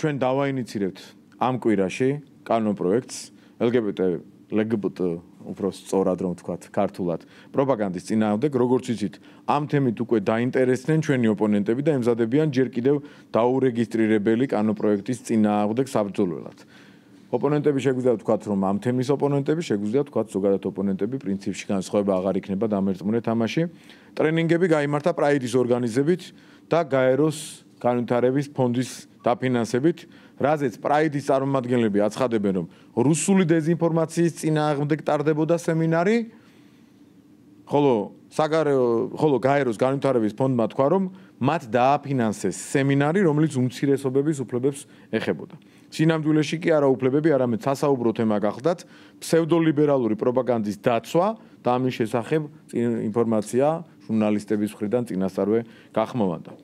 ჩვენ დავაინიცირებთ ამ კვირაში კანონ პროექტს LGBT LGBT უფრო სწორად რომ ვთქვა ქართულად პროპაგანდის წინააღმდეგ როგორც ვიცით ამ თემით უკვე დაინტერესდნენ ჩვენი ოპონენტები და ემზადებიან ჯერ კიდევ დაურეგისტრირებელი კანონ პროექტის წინააღმდეგ საბრძოლველად ოპონენტები შეგვიძლია ვთქვა რომ ამ თემის ოპონენტები შეგვიძლია ვთქვა ზოგადად ოპონენტები პრინციპში განსხვავება აღარ იქნება დამერწმუნე თამაში ტრენინგები გამართა პრაიდის ორგანიზებით და გაეროს განვითარების ფონდის დაფინანსებით, რაზეც პრაიდის წარმომადგენლები აცხადებენ, რომ რუსული დეзинფორმაციის წინააღმდეგ ტარდებოდა სემინარი, ხოლო საგარეო ხოლო გაეროს განვითარების ფონდმა თქვა, რომ მათ დააფინანსეს სემინარი, რომელიც უმცირესობების უფლებებს ეხებოდა. სინამდვილეში კი არა უფლებები, არამედ სასაუბრო თემა გახლდათ ფსევდოლიბერალური პროპაგანდის დაცვა და ამის შესახებ ინფორმაცია ჟურნალისტების მხრიდან წინასწარვე გახმოვანდა.